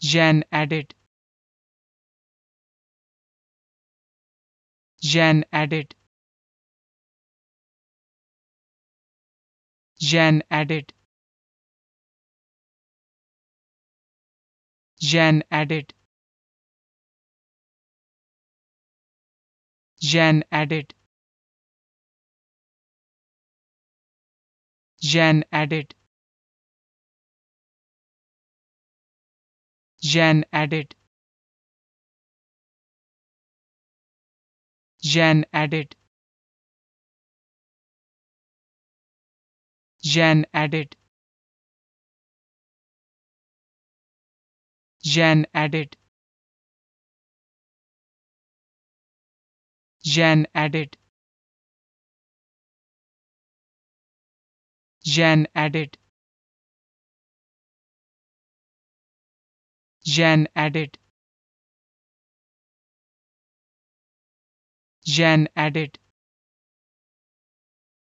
Jan added. Jan added. Jan added. Jan added. Jan added. Jan added. Jan added. Jan added. Jan added. Jan added. Jan added. Jan added. Jan added. Jan added.